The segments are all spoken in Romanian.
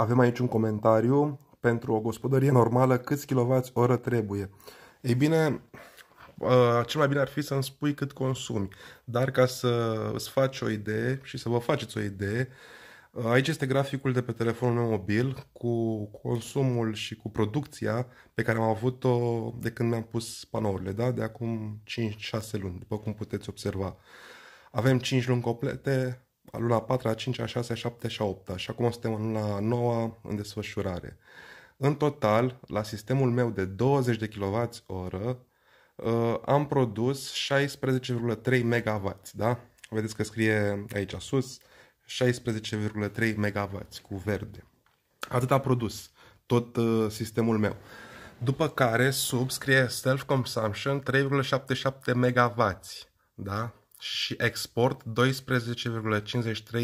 avem aici un comentariu pentru o gospodărie normală, câți kilovați oră trebuie? Ei bine, ă, cel mai bine ar fi să îmi spui cât consumi, dar ca să îți faci o idee și să vă faceți o idee, aici este graficul de pe telefonul meu mobil cu consumul și cu producția pe care am avut-o de când mi-am pus panourile, da? de acum 5-6 luni, după cum puteți observa. Avem 5 luni complete, a luna 4, a 5, a 6, a 7 și a 8. Și acum suntem în luna 9 în desfășurare. În total, la sistemul meu de 20 de kWh, ă, am produs 16,3 MW, da? Vedeți că scrie aici sus 16,3 MW cu verde. Atât a produs tot ă, sistemul meu. După care sub scrie self-consumption 3,77 MW, da? și export 12,53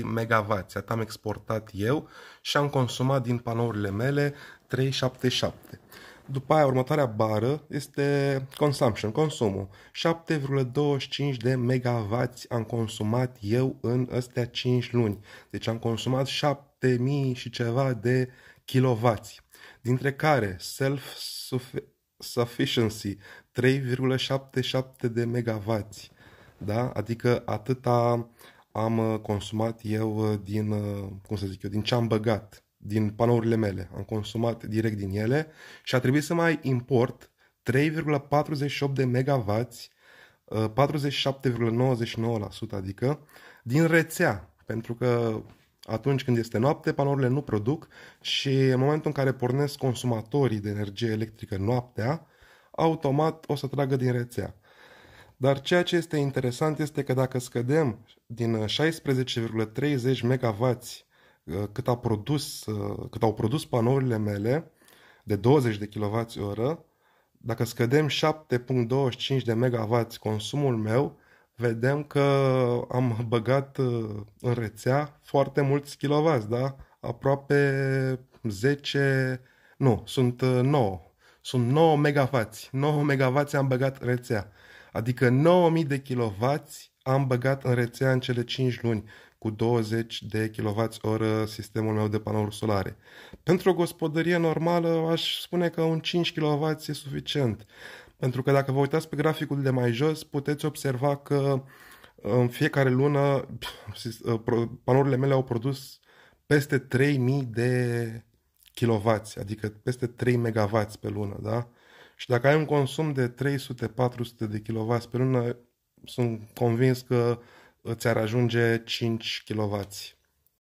MW. Atât am exportat eu și am consumat din panourile mele 377. După aia, următoarea bară este consumption, consumul. 7,25 de MW am consumat eu în astea 5 luni. Deci am consumat 7000 și ceva de kilovați, dintre care self-sufficiency 3,77 de megawatts da? adică atâta am uh, consumat eu uh, din, uh, cum să zic eu, din ce am băgat, din panourile mele. Am consumat direct din ele și a trebuit să mai import 3,48 de MW, 47,99%, adică, din rețea. Pentru că atunci când este noapte, panourile nu produc și în momentul în care pornesc consumatorii de energie electrică noaptea, automat o să tragă din rețea. Dar ceea ce este interesant este că dacă scădem din 16,30 uh, MW uh, cât, a produs, uh, cât au produs panourile mele de 20 de kWh, dacă scădem 7.25 de MW consumul meu, vedem că am băgat în rețea foarte mulți kW, da? Aproape 10, nu, sunt 9. Sunt 9 MW. 9 MW am băgat rețea adică 9000 de kW am băgat în rețea în cele 5 luni cu 20 de kWh sistemul meu de panouri solare. Pentru o gospodărie normală aș spune că un 5 kW e suficient, pentru că dacă vă uitați pe graficul de mai jos puteți observa că în fiecare lună ă, panourile mele au produs peste 3000 de kW, adică peste 3 MW pe lună, da? Și dacă ai un consum de 300-400 de kW pe lună, sunt convins că ți-ar ajunge 5 kW